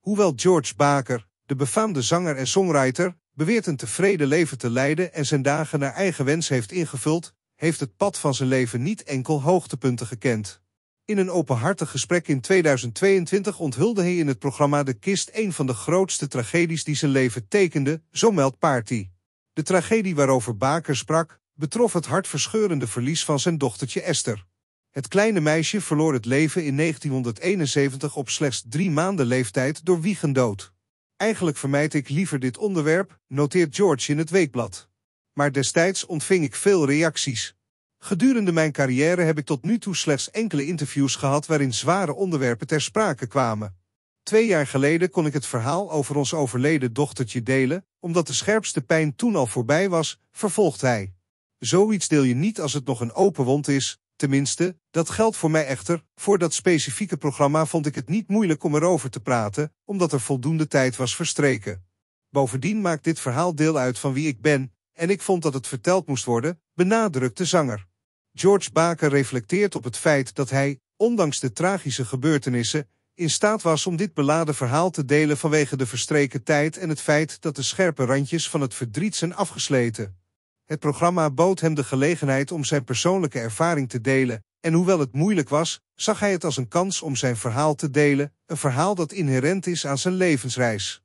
Hoewel George Baker, de befaamde zanger en songwriter, beweert een tevreden leven te leiden en zijn dagen naar eigen wens heeft ingevuld, heeft het pad van zijn leven niet enkel hoogtepunten gekend. In een openhartig gesprek in 2022 onthulde hij in het programma De Kist een van de grootste tragedies die zijn leven tekende, zo meldt Party. De tragedie waarover Baker sprak, betrof het hartverscheurende verlies van zijn dochtertje Esther. Het kleine meisje verloor het leven in 1971 op slechts drie maanden leeftijd door wiegendood. Eigenlijk vermijd ik liever dit onderwerp, noteert George in het weekblad. Maar destijds ontving ik veel reacties. Gedurende mijn carrière heb ik tot nu toe slechts enkele interviews gehad waarin zware onderwerpen ter sprake kwamen. Twee jaar geleden kon ik het verhaal over ons overleden dochtertje delen, omdat de scherpste pijn toen al voorbij was, vervolgt hij. Zoiets deel je niet als het nog een open wond is, Tenminste, dat geldt voor mij echter. Voor dat specifieke programma vond ik het niet moeilijk om erover te praten, omdat er voldoende tijd was verstreken. Bovendien maakt dit verhaal deel uit van wie ik ben, en ik vond dat het verteld moest worden, benadrukt de zanger. George Baker reflecteert op het feit dat hij, ondanks de tragische gebeurtenissen, in staat was om dit beladen verhaal te delen vanwege de verstreken tijd en het feit dat de scherpe randjes van het verdriet zijn afgesleten. Het programma bood hem de gelegenheid om zijn persoonlijke ervaring te delen, en hoewel het moeilijk was, zag hij het als een kans om zijn verhaal te delen, een verhaal dat inherent is aan zijn levensreis.